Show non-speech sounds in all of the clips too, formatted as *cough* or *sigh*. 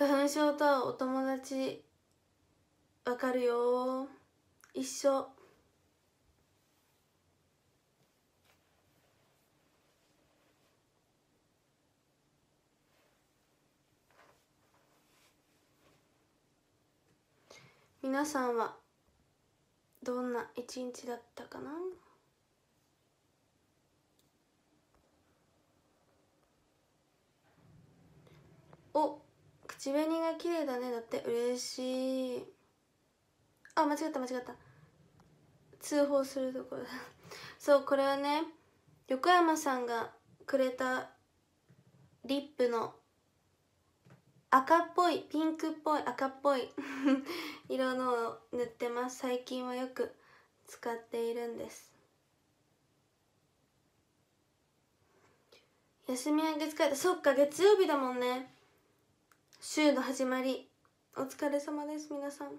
花粉症とはお友達わかるよ一緒皆さんはどんな一日だったかなお口紅が綺麗だねだって嬉しいあ間違った間違った通報するところだ *laughs* そうこれはね横山さんがくれたリップの赤っぽいピンクっぽい赤っぽい *laughs* 色のを塗ってます最近はよく使っているんです休み明け疲れたそっか月曜日だもんね週の始まりお疲れ様です皆さん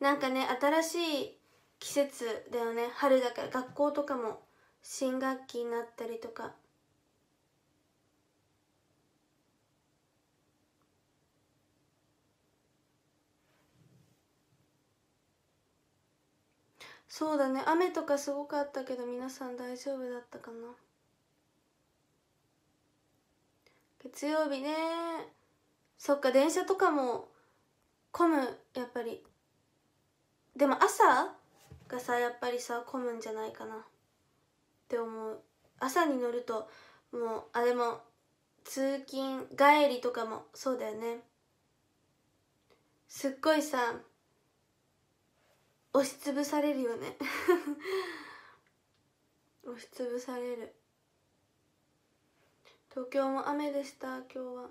なんかね新しい季節だよね春だから学校とかも新学期になったりとかそうだね雨とかすごかったけど皆さん大丈夫だったかな月曜日ねそっか電車とかも混むやっぱりでも朝がさやっぱりさ混むんじゃないかなって思う朝に乗るともうあでも通勤帰りとかもそうだよねすっごいさ押しつぶされるよね *laughs* 押しつぶされる東京も雨でした今日は。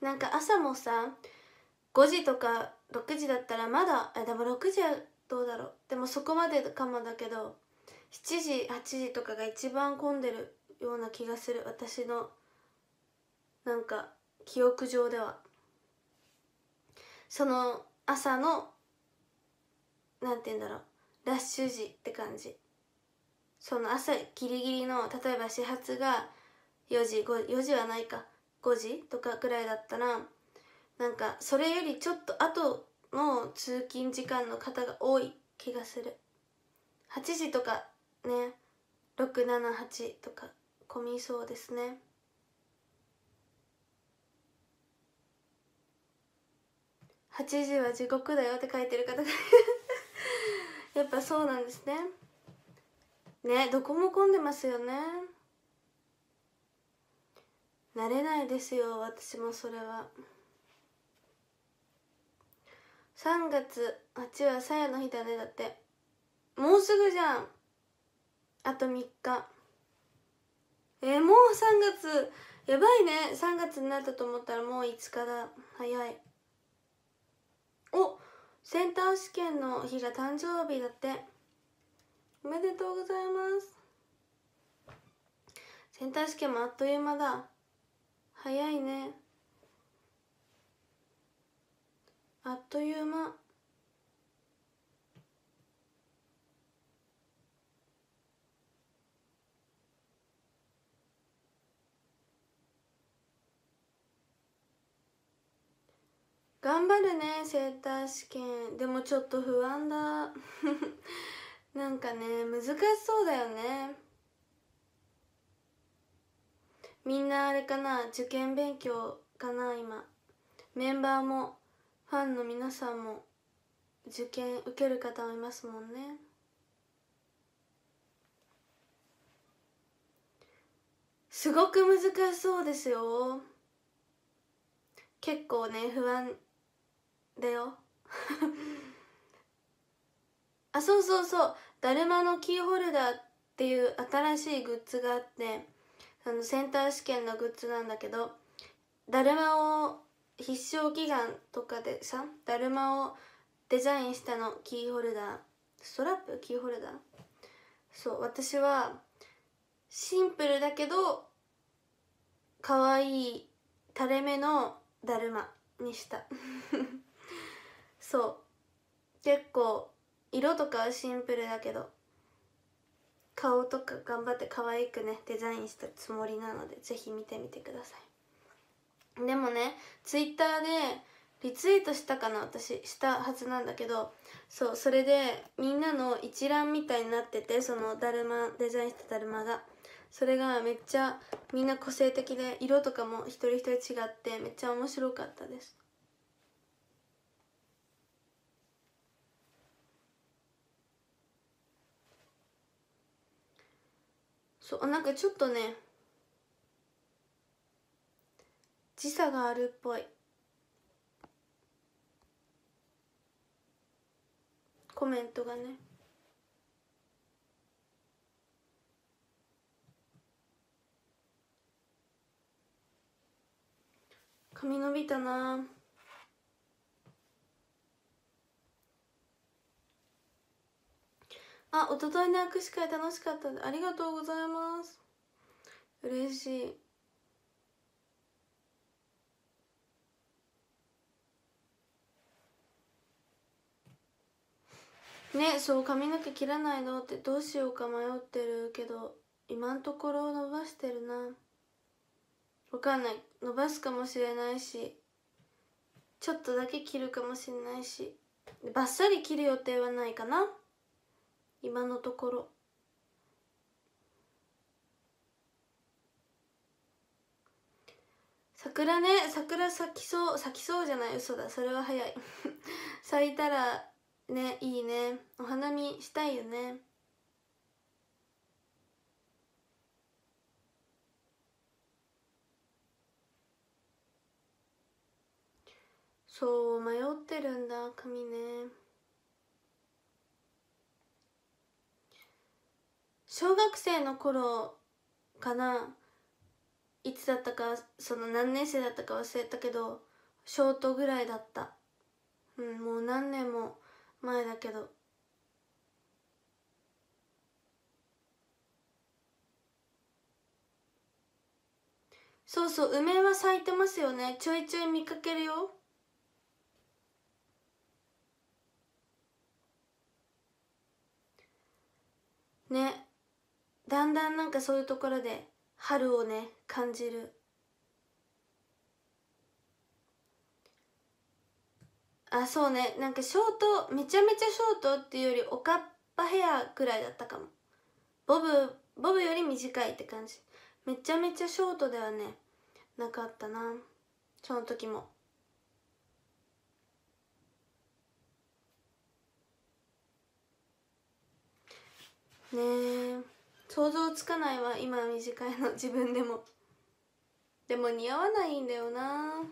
なんか朝もさ5時とか6時だったらまだでも6時はどうだろうでもそこまでかもだけど7時8時とかが一番混んでるような気がする私のなんか記憶上ではその朝のなんて言うんだろうラッシュ時って感じその朝ギリギリの例えば始発が4時4時はないか5時とかぐらいだったらなんかそれよりちょっと後の通勤時間の方が多い気がする8時とかね678とか混みそうですね8時は地獄だよって書いてる方がやっぱそうなんですねねどこも混んでますよね慣れないですよ私もそれは3月8はさやの日だねだってもうすぐじゃんあと3日えー、もう3月やばいね3月になったと思ったらもう5日だ早いおセンター試験の日が誕生日だっておめでとうございますセンター試験もあっという間だ早いねあっという間頑張るねセーター試験でもちょっと不安だ *laughs* なんかね難しそうだよねみんなあれかな受験勉強かな今メンバーもファンの皆さんも受験受ける方もいますもんねすごく難しそうですよ結構ね不安だよ *laughs* あそうそうそうだるまのキーホルダーっていう新しいグッズがあってあのセンター試験のグッズなんだけどだるまを必勝祈願とかでさだるまをデザインしたのキーホルダーストラップキーホルダーそう私はシンプルだけど可愛い垂れ目のだるまにしたそう結構色とかはシンプルだけど顔とか頑張って可愛くねデザインしたつもりなのでぜひ見てみてくださいでもねツイッターでリツイートしたかな私したはずなんだけどそうそれでみんなの一覧みたいになっててそのだるまデザインしただるまがそれがめっちゃみんな個性的で色とかも一人一人違ってめっちゃ面白かったですそうなんかちょっとね時差があるっぽいコメントがね髪伸びたなあ一昨日の握手会楽しかったありがとうございます嬉しいねそう髪の毛切らないのってどうしようか迷ってるけど今んところ伸ばしてるなわかんない伸ばすかもしれないしちょっとだけ切るかもしれないしバッサリ切る予定はないかな今のところ桜ね桜咲きそう咲きそうじゃない嘘だそれは早い *laughs* 咲いたらねいいねお花見したいよねそう迷ってるんだ髪ね小学生の頃かないつだったかその何年生だったか忘れたけどショートぐらいだったうんもう何年も前だけどそうそう梅は咲いてますよねちょいちょい見かけるよねだんなんかそういうところで春をね感じるあそうねなんかショートめちゃめちゃショートっていうよりおかっぱヘアくらいだったかもボブボブより短いって感じめちゃめちゃショートではねなかったなその時もねえ想像つかないわ今短いの自分でもでも似合わないんだよな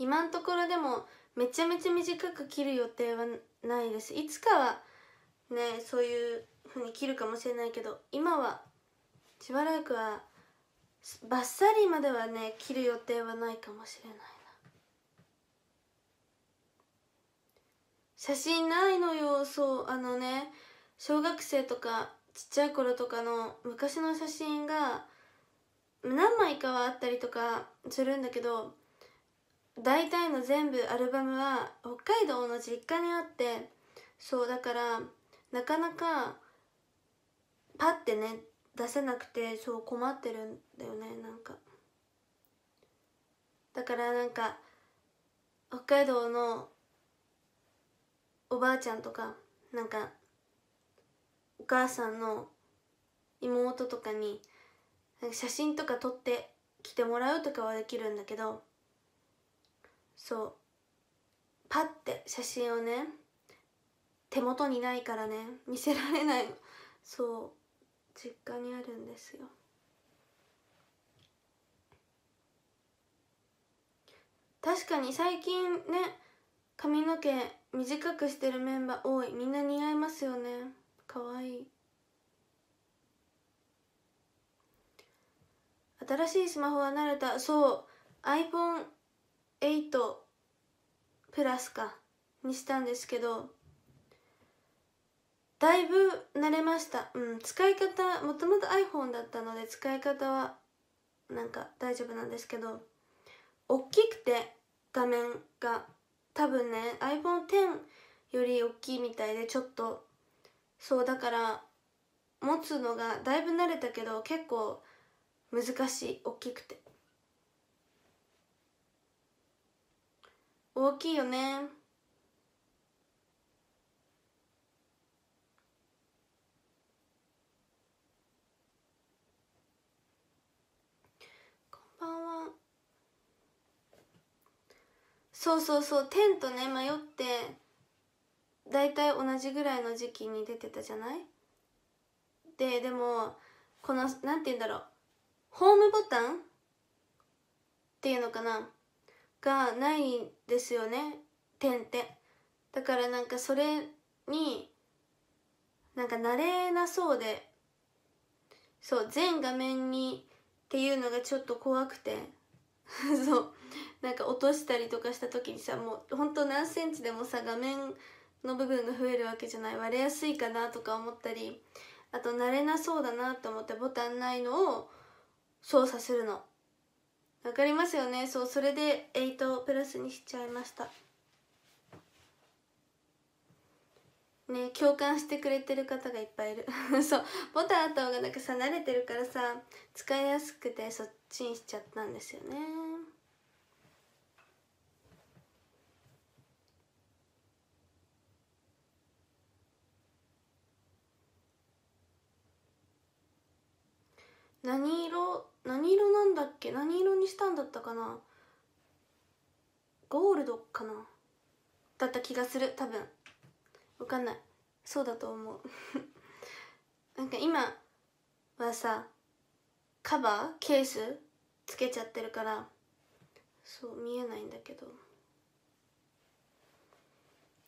今のところでもめちゃめちゃ短く切る予定はないですいつかはねそういうふうに切るかもしれないけど今はしばらくはバッサリまではね切る予定はないかもしれない写真ないのよそうあのね小学生とかちっちゃい頃とかの昔の写真が何枚かはあったりとかするんだけど大体の全部アルバムは北海道の実家にあってそうだからなかなかパッてね出せなくてそう困ってるんだよねなんかだからなんか北海道のばあちゃんとかなんかお母さんの妹とかに写真とか撮ってきてもらうとかはできるんだけどそうパッて写真をね手元にないからね見せられないのそう実家にあるんですよ確かに最近ね髪の毛短くしてるメンバー多いみんな似合いますよねかわいい新しいスマホは慣れたそう iPhone8 プラスかにしたんですけどだいぶ慣れましたうん使い方もともと iPhone だったので使い方はなんか大丈夫なんですけど大きくて画面が多分ね iPhone10 より大きいみたいでちょっとそうだから持つのがだいぶ慣れたけど結構難しい大きくて大きいよねこんばんはそうそうそうテントね迷って大体同じぐらいの時期に出てたじゃないででもこの何て言うんだろうホームボタンっていうのかながないんですよね点ってだからなんかそれになんか慣れなそうでそう全画面にっていうのがちょっと怖くて *laughs* そうなんか落としたりとかした時にさもうほんと何センチでもさ画面の部分が増えるわけじゃない割れやすいかなとか思ったりあと慣れなそうだなと思ってボタンないのを操作するのわかりますよねそうそれで8プラスにしちゃいましたね共感してくれてる方がいっぱいいる *laughs* そうボタンとがなんかさ慣れてるからさ使いやすくてそっちにしちゃったんですよね何色何色なんだっけ何色にしたんだったかなゴールドかなだった気がする多分わかんないそうだと思う *laughs* なんか今はさカバーケースつけちゃってるからそう見えないんだけど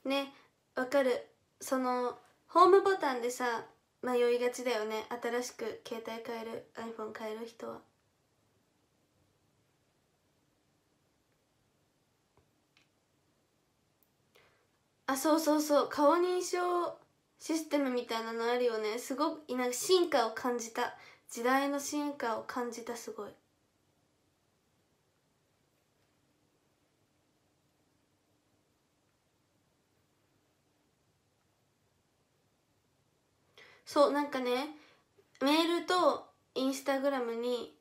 ねわかるそのホームボタンでさ迷いがちだよね新しく携帯変える iPhone 変える人は。あそうそうそう顔認証システムみたいなのあるよねすごくなんか進化を感じた時代の進化を感じたすごいそうなんかねメールとインスタグラムに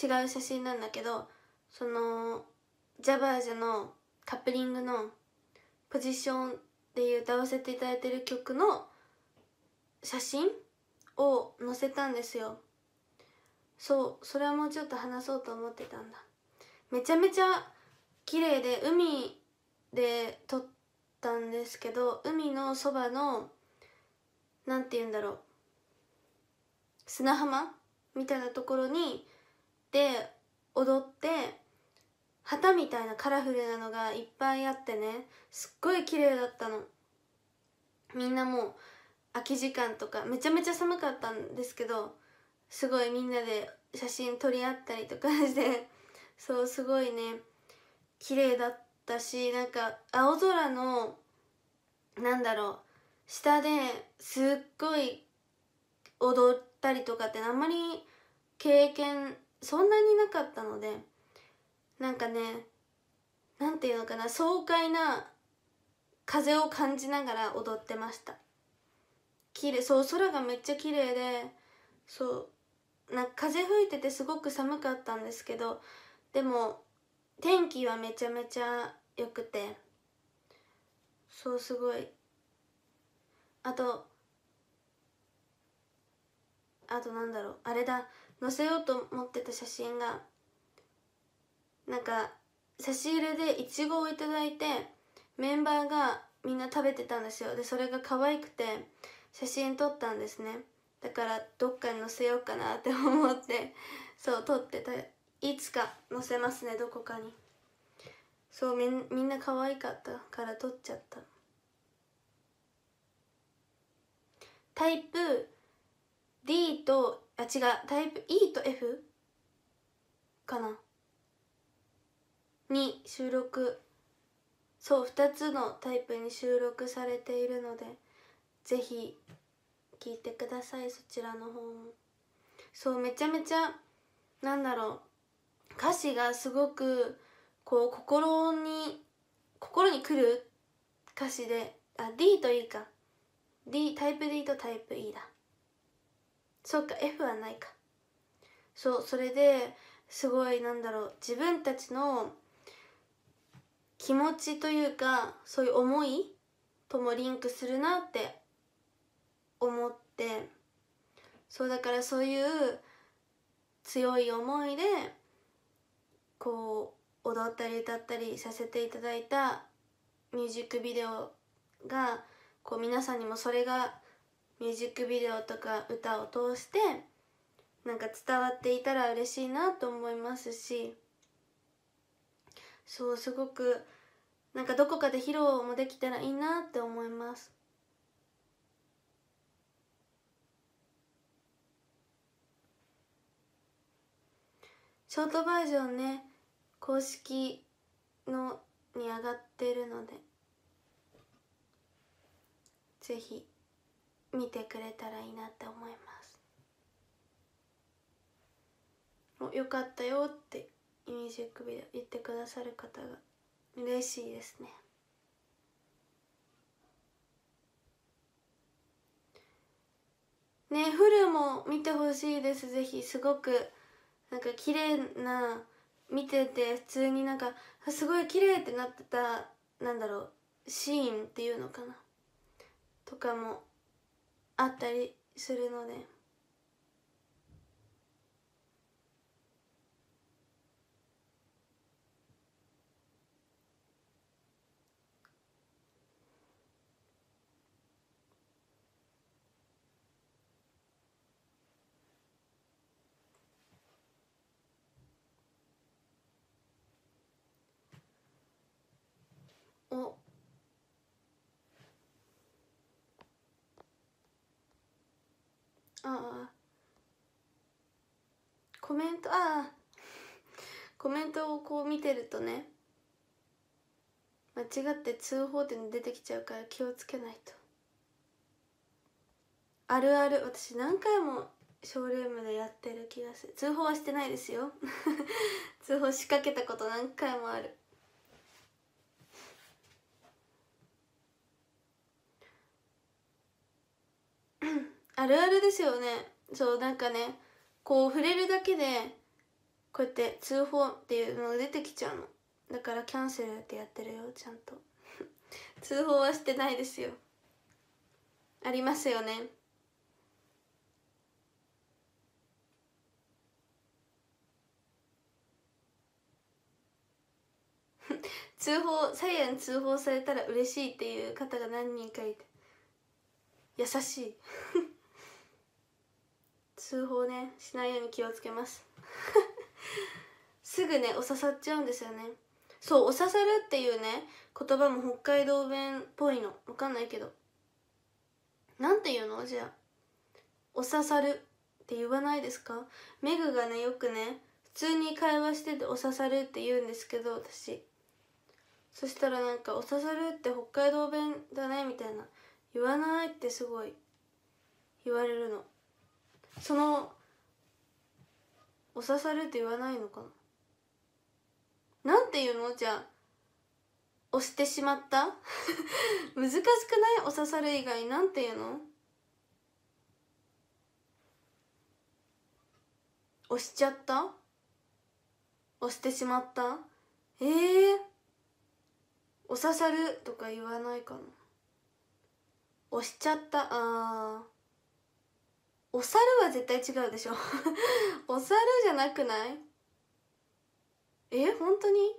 違う写真なんだけどそのジャバージャのカップリングのポジションで歌わせていただいてる曲の写真を載せたんですよそうそれはもうちょっと話そうと思ってたんだめちゃめちゃ綺麗で海で撮ったんですけど海のそばの何て言うんだろう砂浜みたいなところにで踊って旗みたいなカラフルなのがいっぱいあってねすっごい綺麗だったのみんなもう空き時間とかめちゃめちゃ寒かったんですけどすごいみんなで写真撮り合ったりとかしてそうすごいね綺麗だったしなんか青空のなんだろう下ですっごい踊ったりとかってあんまり経験そんなになかったので。なんかねなんていうのかな爽快な風を感じながら踊ってました綺麗そう空がめっちゃ綺麗でそうなんか風吹いててすごく寒かったんですけどでも天気はめちゃめちゃ良くてそうすごいあとあとなんだろうあれだ載せようと思ってた写真がなんか差し入れでいちごをいただいてメンバーがみんな食べてたんですよでそれが可愛くて写真撮ったんですねだからどっかに載せようかなって思って *laughs* そう撮ってたいつか載せますねどこかにそうみみんな可愛かったから撮っちゃったタイプ D とあ違うタイプ E と F かなに収録そう2つのタイプに収録されているのでぜひ聴いてくださいそちらの方もそうめちゃめちゃなんだろう歌詞がすごくこう心に心に来る歌詞であ D と E か D タイプ D とタイプ E だそうか F はないかそうそれですごいなんだろう自分たちの気持ちというかそういう思いともリンクするなって思ってそうだからそういう強い思いでこう踊ったり歌ったりさせていただいたミュージックビデオがこう皆さんにもそれがミュージックビデオとか歌を通してなんか伝わっていたら嬉しいなと思いますし。そうすごくなんかどこかで披露もできたらいいなって思いますショートバージョンね公式のに上がってるのでぜひ見てくれたらいいなって思いますおよかったよってミュージックビデオ言ってくださる方が嬉しいですねねフルも見てほしいですぜひすごくなんか綺麗な見てて普通になんかすごい綺麗ってなってたなんだろうシーンっていうのかなとかもあったりするので。ああコメントああ *laughs* コメントをこう見てるとね間違って通報って出てきちゃうから気をつけないとあるある私何回もショールームでやってる気がする通報はしてないですよ *laughs* 通報しかけたこと何回もあるあるあるですよねそうなんかねこう触れるだけでこうやって通報っていうのが出てきちゃうのだからキャンセルってやってるよちゃんと *laughs* 通報はしてないですよありますよね *laughs* 通報サイに通報されたら嬉しいっていう方が何人かいて優しい *laughs* 通報ねしないように気をつけます *laughs* すぐねお刺さっちゃうんですよねそうお刺さるっていうね言葉も北海道弁っぽいのわかんないけどなんて言うのじゃあお刺さるって言わないですかメグがねよくね普通に会話しててお刺さるって言うんですけど私そしたらなんか「お刺さるって北海道弁だね」みたいな「言わない」ってすごい言われるのそのお刺さるって言わないのかななんていうのじゃあ押してしまった *laughs* 難しくないお刺さる以外なんていうの押しちゃった押してしまったええー、お刺さるとか言わないかな押しちゃったああお猿は絶対違うでしょ *laughs* お猿じゃなくないえ本当に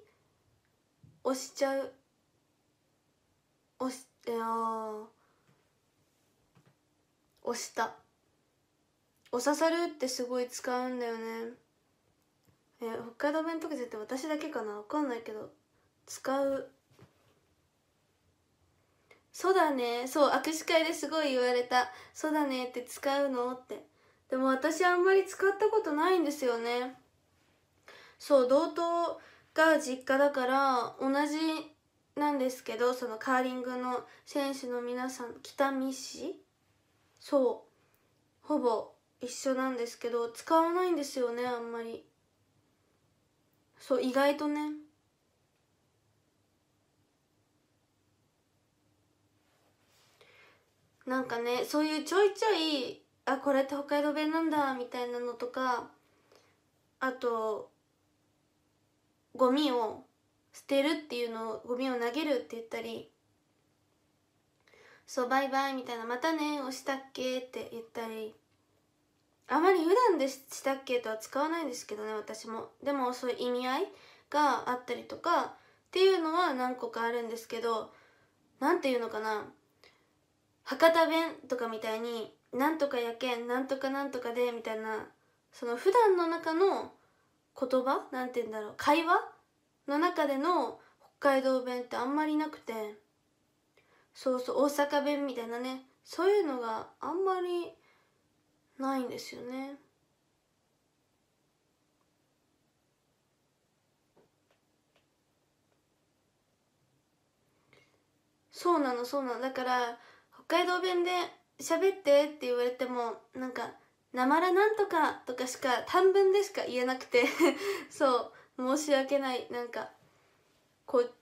押しちゃう押しあ押したおささるってすごい使うんだよねえ北海道弁とか絶対私だけかな分かんないけど使うそうだねそう握手会ですごい言われたそうだねって使うのってでも私あんまり使ったことないんですよねそう同等が実家だから同じなんですけどそのカーリングの選手の皆さん北見市そうほぼ一緒なんですけど使わないんですよねあんまりそう意外とねなんかねそういうちょいちょいあこれって北海道弁なんだみたいなのとかあとゴミを捨てるっていうのをゴミを投げるって言ったり「そうバイバイ」みたいな「またね」押したっけって言ったりあまり普段でしたっけとは使わないんですけどね私もでもそういう意味合いがあったりとかっていうのは何個かあるんですけど何て言うのかな博多弁とかみたいに「なんとかやけんなんとかなんとかで」みたいなその普段の中の言葉なんて言うんだろう会話の中での北海道弁ってあんまりなくてそうそう大阪弁みたいなねそういうのがあんまりないんですよね。そうなのそうなのだから海道弁で喋ってって言われてもなんか「なまらなんとか」とかしか短文でしか言えなくて *laughs* そう申し訳ないなんかこう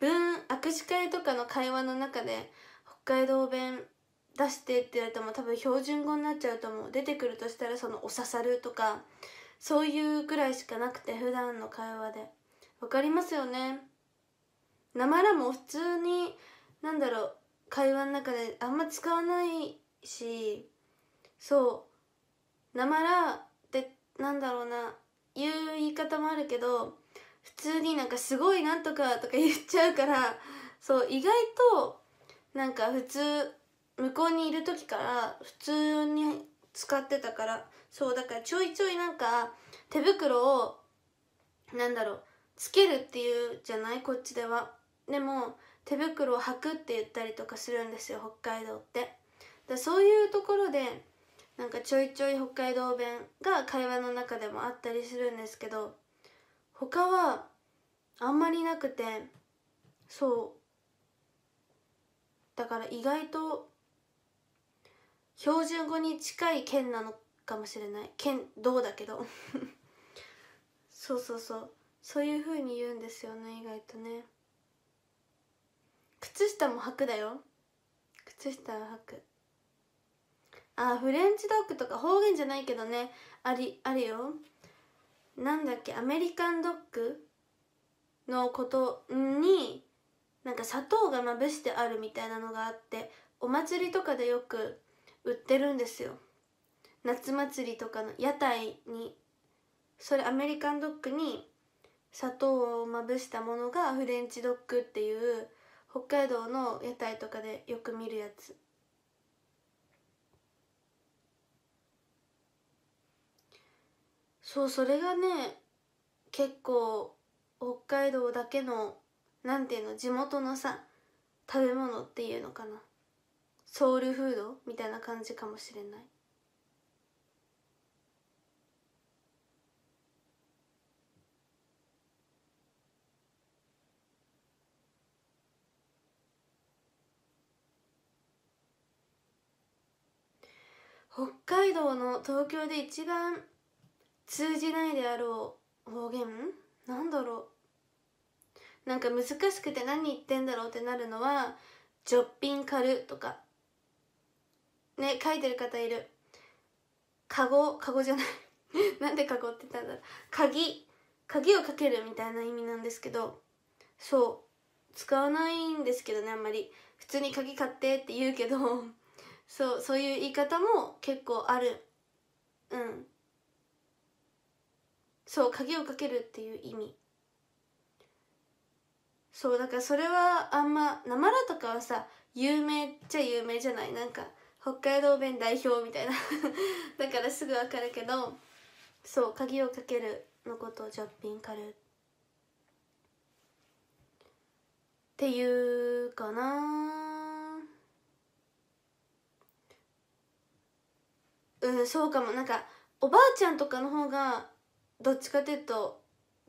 文握手会とかの会話の中で北海道弁出してって言われても多分標準語になっちゃうと思う出てくるとしたらその「おささる」とかそういうくらいしかなくて普段の会話で分かりますよねなまらも普通になんだろう会話の中であんま使わないしそうなまらってなんだろうな言う言い方もあるけど普通になんかすごいなんとかとか言っちゃうからそう意外となんか普通向こうにいる時から普通に使ってたからそうだからちょいちょいなんか手袋をなんだろうつけるっていうじゃないこっちではでも手袋を履くって言ったりとかするんですよ北海道ってだそういうところでなんかちょいちょい北海道弁が会話の中でもあったりするんですけど他はあんまりなくてそうだから意外と標準語に近い県なのかもしれない県どうだけど *laughs* そうそうそうそういうふうに言うんですよね意外とね。靴下も履くだよ靴下は履くあフレンチドッグとか方言じゃないけどねありあるよなんだっけアメリカンドッグのことになんか砂糖がまぶしてあるみたいなのがあってお祭りとかでよく売ってるんですよ夏祭りとかの屋台にそれアメリカンドッグに砂糖をまぶしたものがフレンチドッグっていう北海道の屋台とかでよく見るやつそうそれがね結構北海道だけのなんていうの地元のさ食べ物っていうのかなソウルフードみたいな感じかもしれない北海道の東京で一番通じないであろう方言なんだろうなんか難しくて何言ってんだろうってなるのは「ジョッピンカル」とかね書いてる方いる「カゴ」「カゴじゃない *laughs* なんで「カゴ」って言ったんだろう「鍵」「鍵をかける」みたいな意味なんですけどそう使わないんですけどねあんまり普通に鍵買ってって言うけどそうそういう言い方も結構あるうんそう鍵をかけるっていう意味そうだからそれはあんまなまらとかはさ有名っちゃ有名じゃないなんか北海道弁代表みたいな *laughs* だからすぐわかるけどそう鍵をかけるのことをジョッピンカルっていうかなうんそうかもなんかおばあちゃんとかの方がどっちかっていうと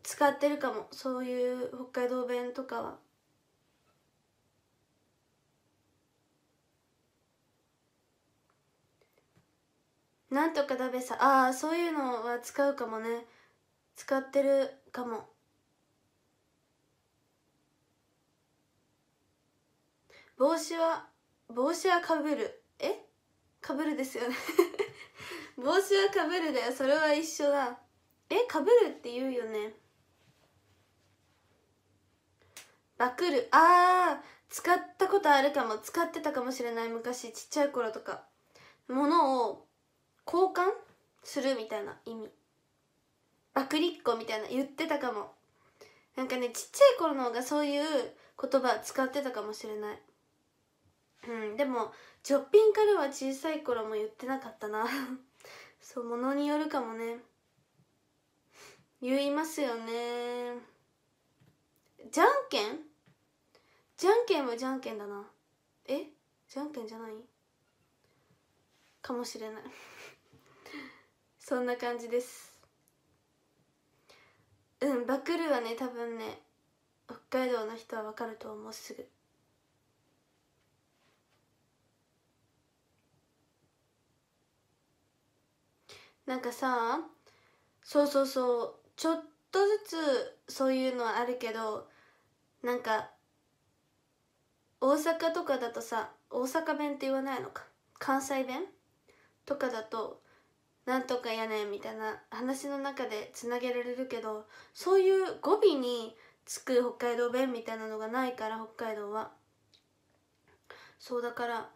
使ってるかもそういう北海道弁とかは。なんとかだべさああそういうのは使うかもね使ってるかも帽子は帽子はかぶるえかぶるですよね *laughs* 帽子はかぶるだよそれは一緒だえかぶるって言うよねバクるあー使ったことあるかも使ってたかもしれない昔ちっちゃい頃とか物を交換するみたいな意味バクリッコみたいな言ってたかもなんかねちっちゃい頃の方がそういう言葉使ってたかもしれないうんでもちょっぴんからは小さい頃も言ってなかったな *laughs* そうものによるかもね言いますよねじゃんけんじゃんけんはじゃんけんだなえじゃんけんじゃないかもしれない *laughs* そんな感じですうんバクルはね多分ね北海道の人はわかると思うすぐなんかさそうそうそうちょっとずつそういうのはあるけどなんか大阪とかだとさ大阪弁って言わないのか関西弁とかだとなんとかやねんみたいな話の中でつなげられるけどそういう語尾につく北海道弁みたいなのがないから北海道はそうだから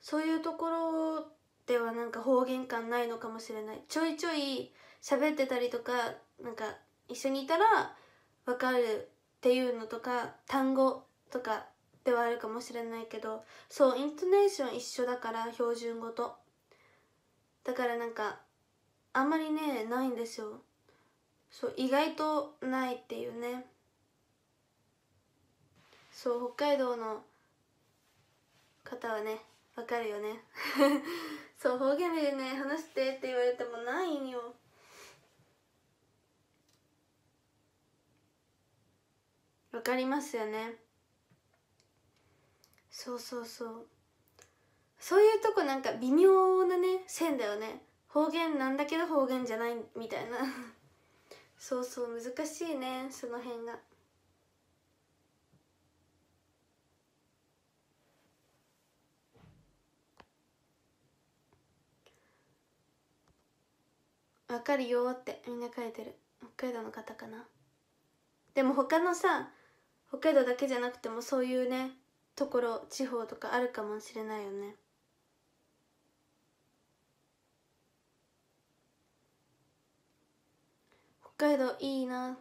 そういうところではなんか方言感ないのかもしれないちょいちょい喋ってたりとかなんか一緒にいたら分かるっていうのとか単語とかではあるかもしれないけどそうイントネーション一緒だから標準語とだからなんかあんまりねないんですよそう意外とないっていうねそう北海道の方はねわかるよね *laughs* そう方言でね話してって言われてもないんよわかりますよねそうそうそうそういうとこなんか微妙なね線だよね方言なんだけど方言じゃないみたいな *laughs* そうそう難しいねその辺が。わかるよってみんな書いてる北海道の方かなでも他のさ北海道だけじゃなくてもそういうねところ地方とかあるかもしれないよね北海道いいな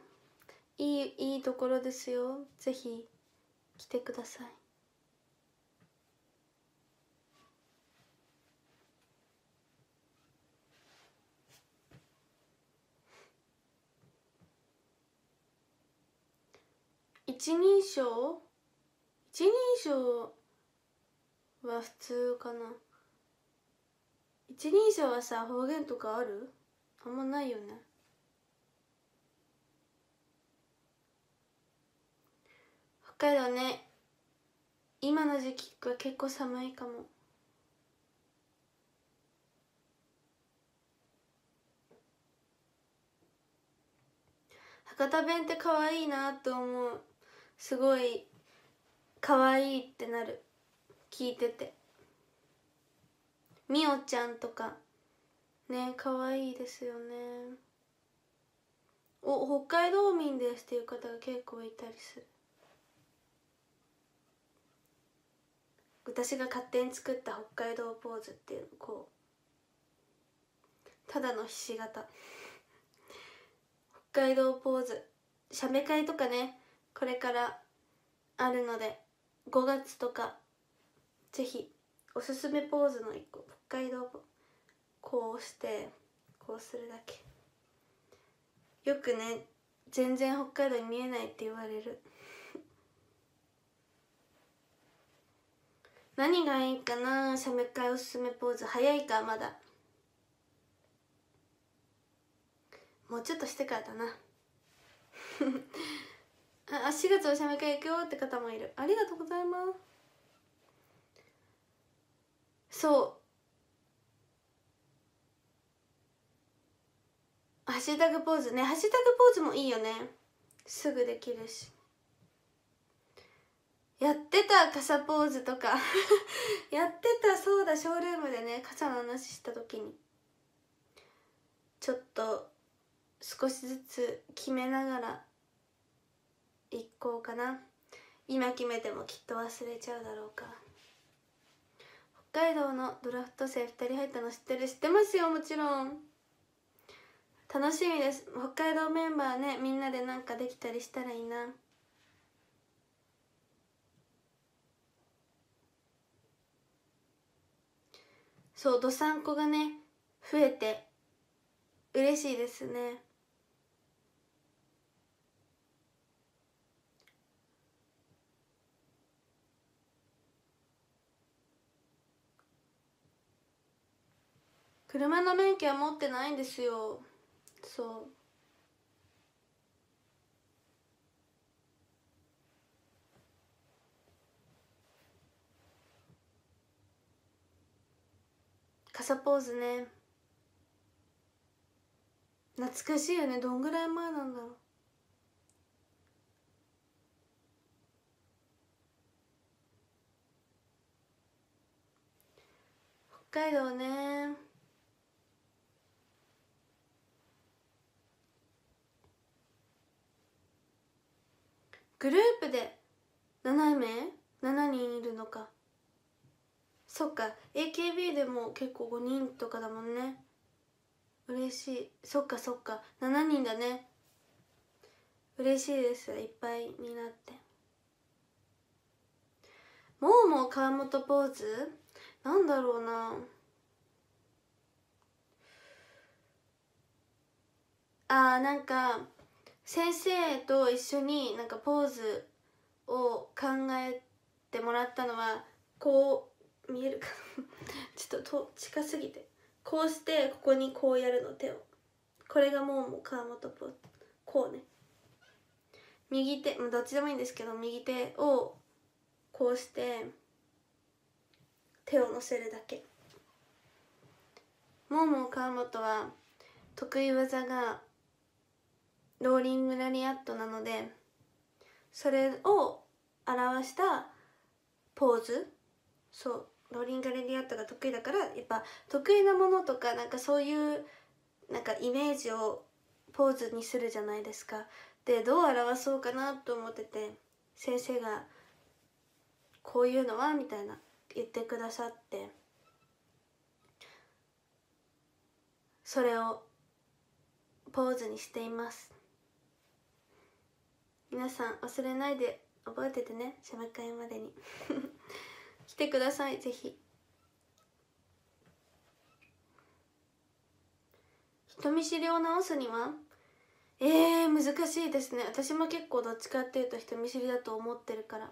いいいいところですよぜひ来てください一人称一人称は普通かな一人称はさ方言とかあるあんまないよね北海道ね今の時期は結構寒いかも博多弁って可愛いなと思うすごい可愛いってなる聞いててみおちゃんとかね可愛いですよねお北海道民ですっていう方が結構いたりする私が勝手に作った北海道ポーズっていうのこうただのひし形北海道ポーズ写メ会とかねこれからあるので5月とかぜひおすすめポーズの1個北海道こうしてこうするだけよくね全然北海道に見えないって言われる *laughs* 何がいいかな写メ会おすすめポーズ早いかまだもうちょっとしてからだな *laughs* あ4月おしゃべり会行くよって方もいるありがとうございますそうハッシュタグポーズねハッシュタグポーズもいいよねすぐできるしやってた傘ポーズとか *laughs* やってたそうだショールームでね傘の話した時にちょっと少しずつ決めながら行こうかな今決めてもきっと忘れちゃうだろうか北海道のドラフト生2人入ったの知ってる知ってますよもちろん楽しみです北海道メンバーねみんなでなんかできたりしたらいいなそうどさんこがね増えて嬉しいですね車の免許は持ってないんですよそう傘ポーズね懐かしいよねどんぐらい前なんだろう北海道ねグループで7名7人いるのかそっか AKB でも結構5人とかだもんね嬉しいそっかそっか7人だね嬉しいですいっぱいになってもうもう川本ポーズなんだろうなあーなんか先生と一緒になんかポーズを考えてもらったのはこう見えるかな *laughs* ちょっと近すぎてこうしてここにこうやるの手をこれがもう川本ポーズこうね右手どっちでもいいんですけど右手をこうして手を乗せるだけもも川本は得意技がローリングラリアットなのでそれを表したポーズそうローリングラリアットが得意だからやっぱ得意なものとかなんかそういうなんかイメージをポーズにするじゃないですか。でどう表そうかなと思ってて先生が「こういうのは?」みたいな言ってくださってそれをポーズにしています。皆さん忘れないで覚えててねしゃ会までに *laughs* 来てくださいぜひ人見知りを直すにはえー、難しいですね私も結構どっちかっていうと人見知りだと思ってるから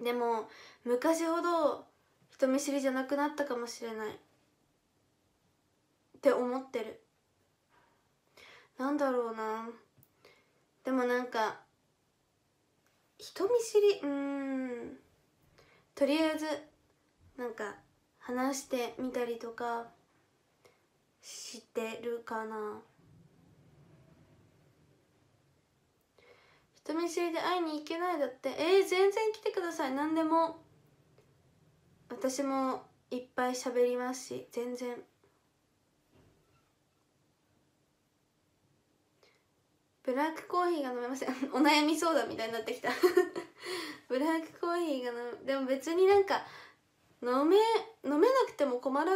でも昔ほど人見知りじゃなくなったかもしれないって思ってるなんだろうなでもなんか人見知りうんとりあえずなんか話してみたりとかしてるかな人見知りで会いに行けないだってえー、全然来てください何でも私もいっぱい喋りますし全然。ブラックコーヒーが飲めません *laughs* お悩み相談みたいになってきた *laughs* ブラックコーヒーが飲でも別になんか飲め飲めなくても困ら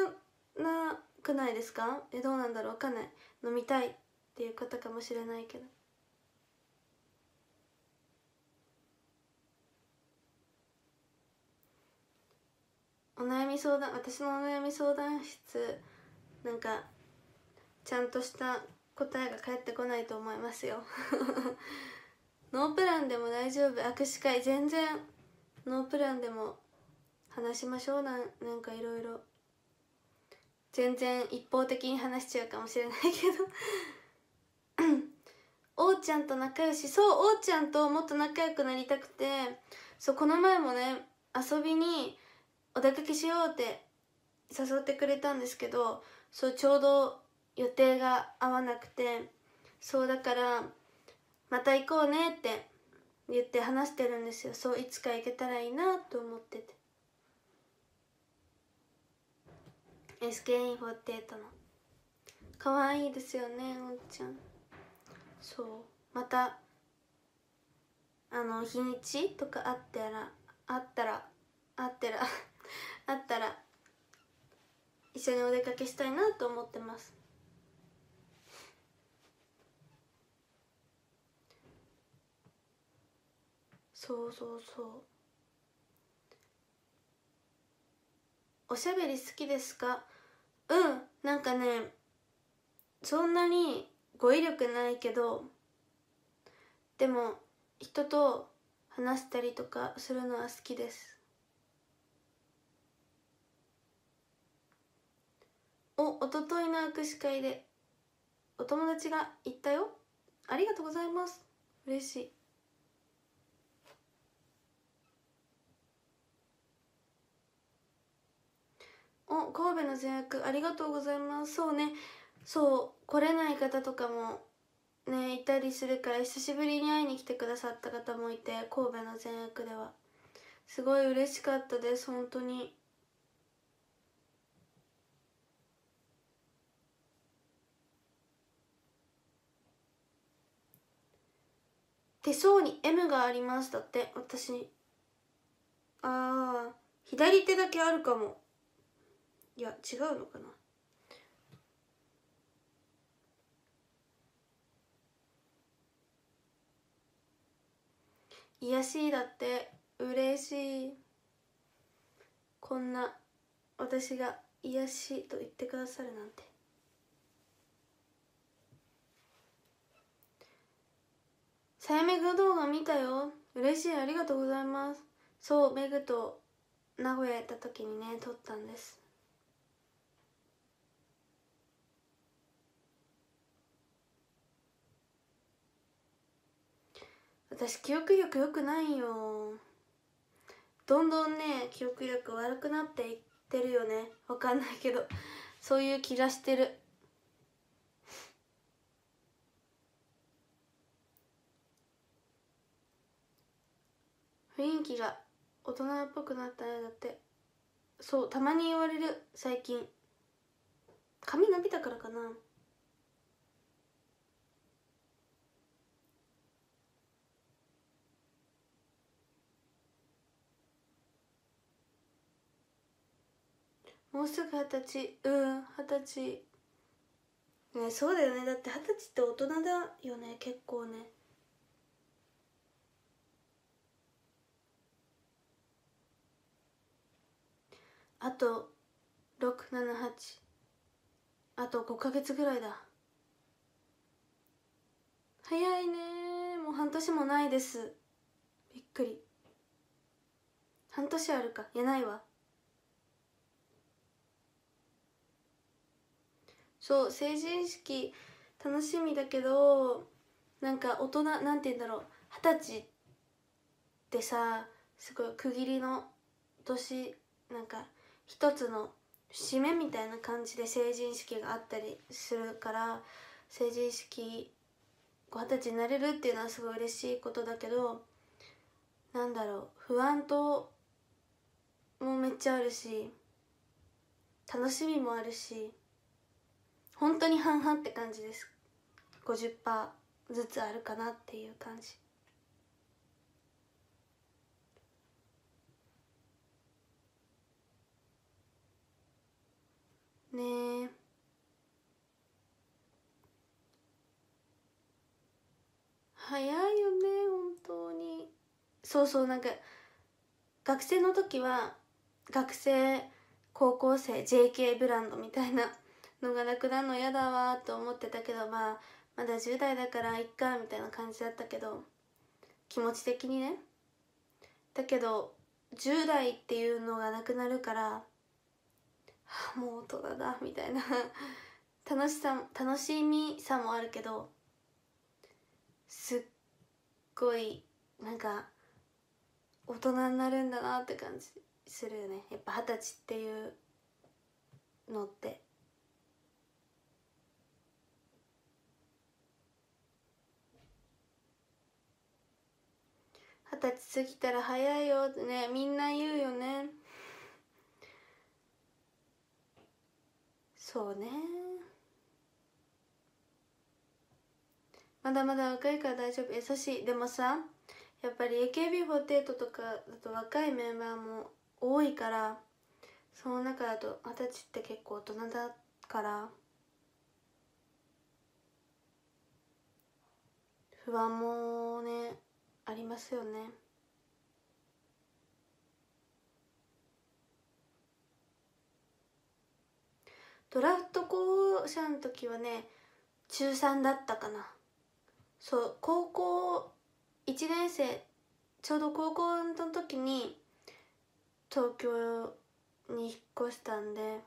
なくないですかえどうなんだろうわかんない飲みたいっていう方かもしれないけどお悩み相談私のお悩み相談室なんかちゃんとした答えが返ってこないと思いますよ *laughs* ノープランでも大丈夫握手会全然ノープランでも話しましょうなんなんかいろいろ全然一方的に話しちゃうかもしれないけどおう *coughs* ちゃんと仲良しそうおうちゃんともっと仲良くなりたくてそうこの前もね遊びにお出かけしようって誘ってくれたんですけどそうちょうど予定が合わなくてそうだからまた行こうねって言って話してるんですよそういつか行けたらいいなと思ってて SKE48 の可愛いですよねおんちゃんそうまたあの日にちとかあったらあったらあったらあったら一緒にお出かけしたいなと思ってますそうそうそうおしゃべり好きですかうんなんかねそんなに語彙力ないけどでも人と話したりとかするのは好きですおおとといの握手会でお友達が行ったよありがとうございます嬉しいお神戸の善悪ありがとうございますそうねそう来れない方とかもねいたりするから久しぶりに会いに来てくださった方もいて神戸の善悪ではすごい嬉しかったです本当に手相に M がありますだって私にああ左手だけあるかもいや違うのかな癒しいだって嬉しいこんな私が癒しいと言ってくださるなんてさやめぐ動画見たよ嬉しいありがとうございますそうめぐと名古屋行った時にね撮ったんです私記憶力良くないよどんどんね記憶力悪くなっていってるよねわかんないけどそういう気がしてる雰囲気が大人っぽくなったよだってそうたまに言われる最近髪伸びたからかなもうすぐ二十歳うん二十歳ねそうだよねだって二十歳って大人だよね結構ねあと678あと5か月ぐらいだ早いねもう半年もないですびっくり半年あるかいやないわそう成人式楽しみだけどなんか大人なんて言うんだろう二十歳ってさすごい区切りの年なんか一つの締めみたいな感じで成人式があったりするから成人式二十歳になれるっていうのはすごい嬉しいことだけどなんだろう不安ともめっちゃあるし楽しみもあるし本当に半々って感じです50%ずつあるかなっていう感じね早いよね本当にそうそうなんか学生の時は学生高校生 JK ブランドみたいなのがなくなるの嫌だわと思ってたけどまあまだ10代だからいっかみたいな感じだったけど気持ち的にねだけど10代っていうのがなくなるからもう大人だみたいな楽しさ楽しみさもあるけどすっごいなんか大人になるんだなって感じするよねやっぱ二十歳っていうのって。二十歳過ぎたら早いよってねみんな言うよねそうねまだまだ若いから大丈夫優しいでもさやっぱり AKB48 とかだと若いメンバーも多いからその中だと二十歳って結構大人だから不安もねありますよねドラフト候補者の時はね中3だったかなそう高校1年生ちょうど高校の時に東京に引っ越したんで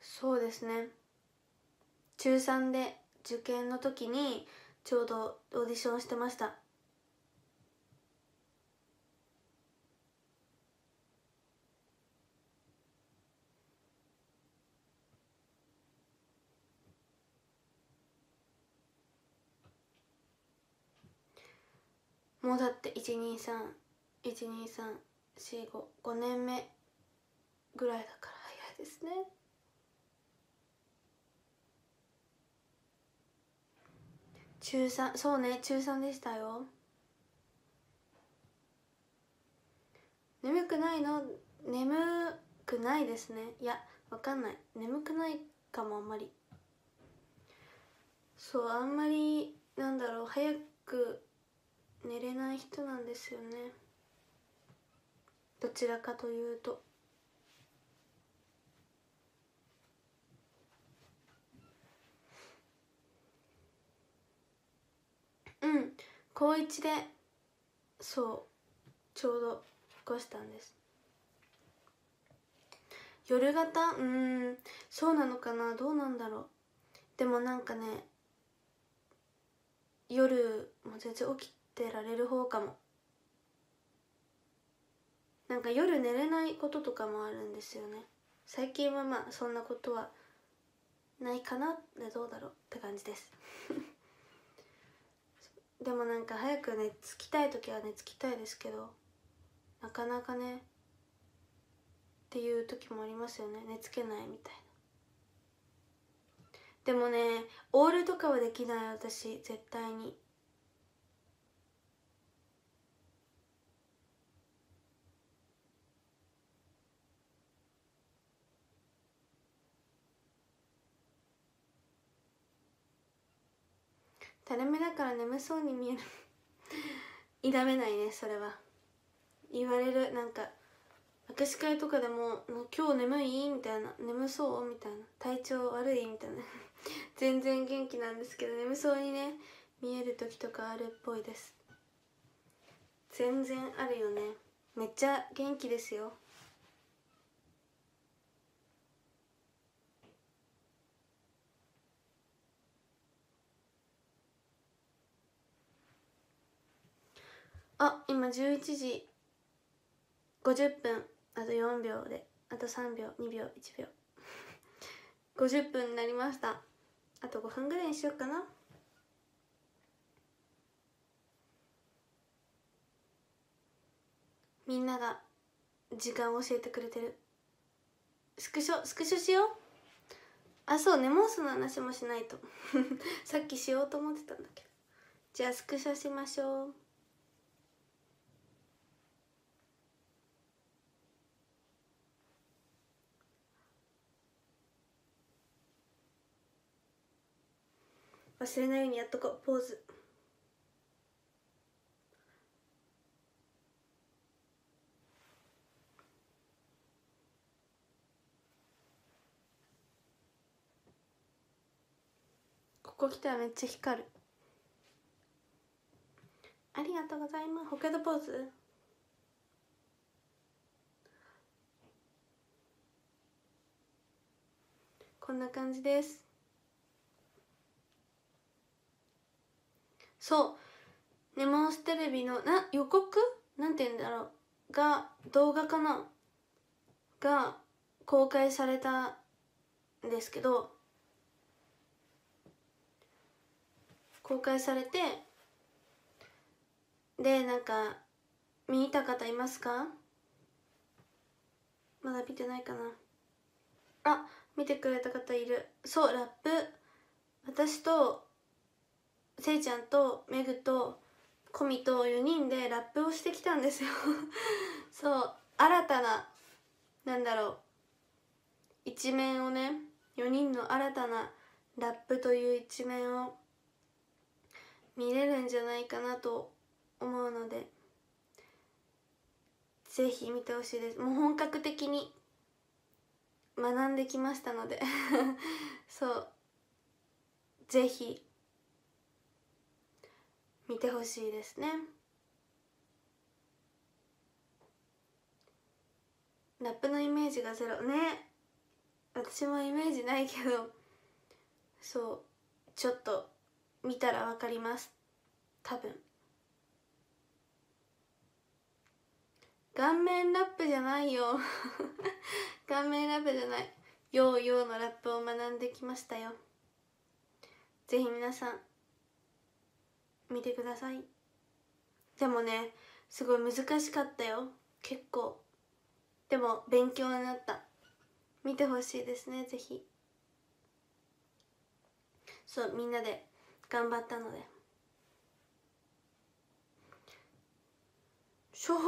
そうですね中3で受験の時にちょうどオーディションしてましたもうだって12312345年目ぐらいだから早いですね中3そうね中3でしたよ眠くないの眠くないですねいやわかんない眠くないかもあんまりそうあんまりなんだろう早く寝れない人なんですよねどちらかというとうん高1でそうちょうど引っ越したんです夜型うんそうなのかなどうなんだろうでもなんかね夜も全然起きてられる方かもなんか夜寝れないこととかもあるんですよね最近はまあそんなことはないかなどうだろうって感じですでもなんか早く寝つきたい時は寝つきたいですけどなかなかねっていう時もありますよね寝つけないみたいなでもねオールとかはできない私絶対に垂れ目だから眠そうに見える *laughs* 否めないねそれは言われるなんか握手会とかでも「今日眠い?」みたいな「眠そう?」みたいな「体調悪い?」みたいな *laughs* 全然元気なんですけど眠そうにね見える時とかあるっぽいです全然あるよねめっちゃ元気ですよあ今11時50分あと4秒であと3秒2秒1秒50 *laughs* 分になりましたあと5分ぐらいにしようかなみんなが時間を教えてくれてるスクショスクショしようあそうねモースの話もしないと *laughs* さっきしようと思ってたんだけどじゃあスクショしましょう忘れないようにやっとこうポーズここ来たらめっちゃ光るありがとうございます北海道ポーズこんな感じですそうネモンステレビのな予告なんて言うんだろうが動画かなが公開されたんですけど公開されてでなんか見た方いますかまだ見てないかなあ見てくれた方いるそうラップ私とせいちゃんとメグとコミと4人でラップをしてきたんですよ *laughs* そう新たななんだろう一面をね4人の新たなラップという一面を見れるんじゃないかなと思うのでぜひ見てほしいですもう本格的に学んできましたので *laughs* そうぜひ見てほしいですねラップのイメージがゼロね私もイメージないけどそうちょっと見たら分かります多分顔面ラップじゃないよ *laughs* 顔面ラップじゃないようようのラップを学んできましたよぜひ皆さん見てくださいでもねすごい難しかったよ結構でも勉強になった見てほしいですねぜひそうみんなで頑張ったのでショール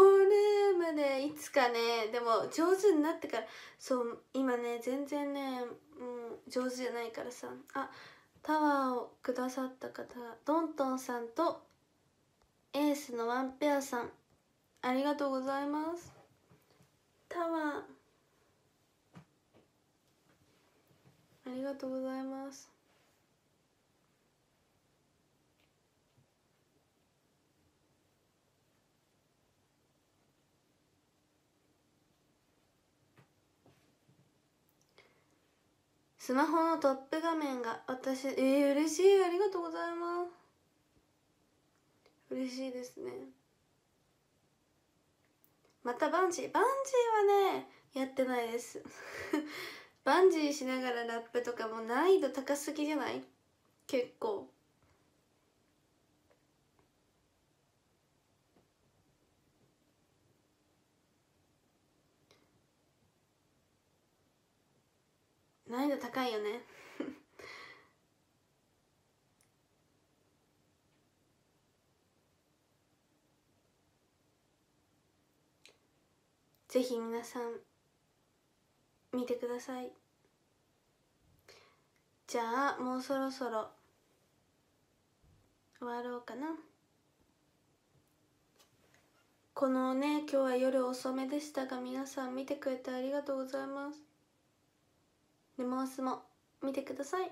ームでいつかねでも上手になってからそう今ね全然ね、う上手じゃないからさあタワーをくださった方がドントンさんとエースのワンペアさんありがとうございますタワーありがとうございますスマホのトップ画面が私えー、嬉しいありがとうございます嬉しいですねまたバンジーバンジーはねやってないです *laughs* バンジーしながらラップとかも難易度高すぎじゃない結構高いよね *laughs* ぜひ皆さん見てくださいじゃあもうそろそろ終わろうかなこのね今日は夜遅めでしたが皆さん見てくれてありがとうございますでモースも見てください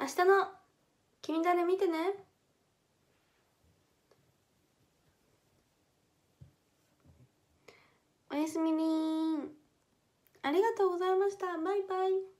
明日の「君だね」見てねおやすみりんありがとうございましたバイバイ